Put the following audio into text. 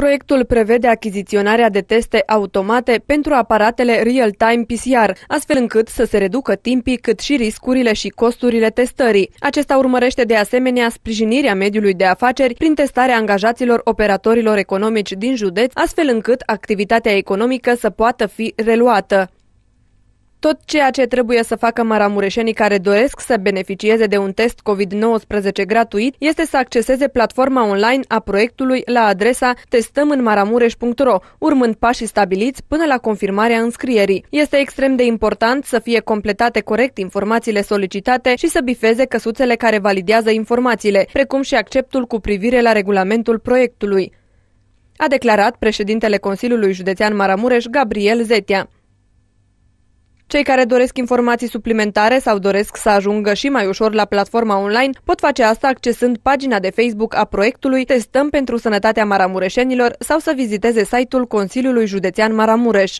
Proiectul prevede achiziționarea de teste automate pentru aparatele real-time PCR, astfel încât să se reducă timpii cât și riscurile și costurile testării. Acesta urmărește de asemenea sprijinirea mediului de afaceri prin testarea angajaților operatorilor economici din județ, astfel încât activitatea economică să poată fi reluată. Tot ceea ce trebuie să facă maramureșenii care doresc să beneficieze de un test COVID-19 gratuit este să acceseze platforma online a proiectului la adresa testăminmaramureș.ro, urmând pașii stabiliți până la confirmarea înscrierii. Este extrem de important să fie completate corect informațiile solicitate și să bifeze căsuțele care validează informațiile, precum și acceptul cu privire la regulamentul proiectului. A declarat președintele Consiliului Județean Maramureș, Gabriel Zetia. Cei care doresc informații suplimentare sau doresc să ajungă și mai ușor la platforma online pot face asta accesând pagina de Facebook a proiectului Testăm pentru Sănătatea Maramureșenilor sau să viziteze site-ul Consiliului Județean Maramureș.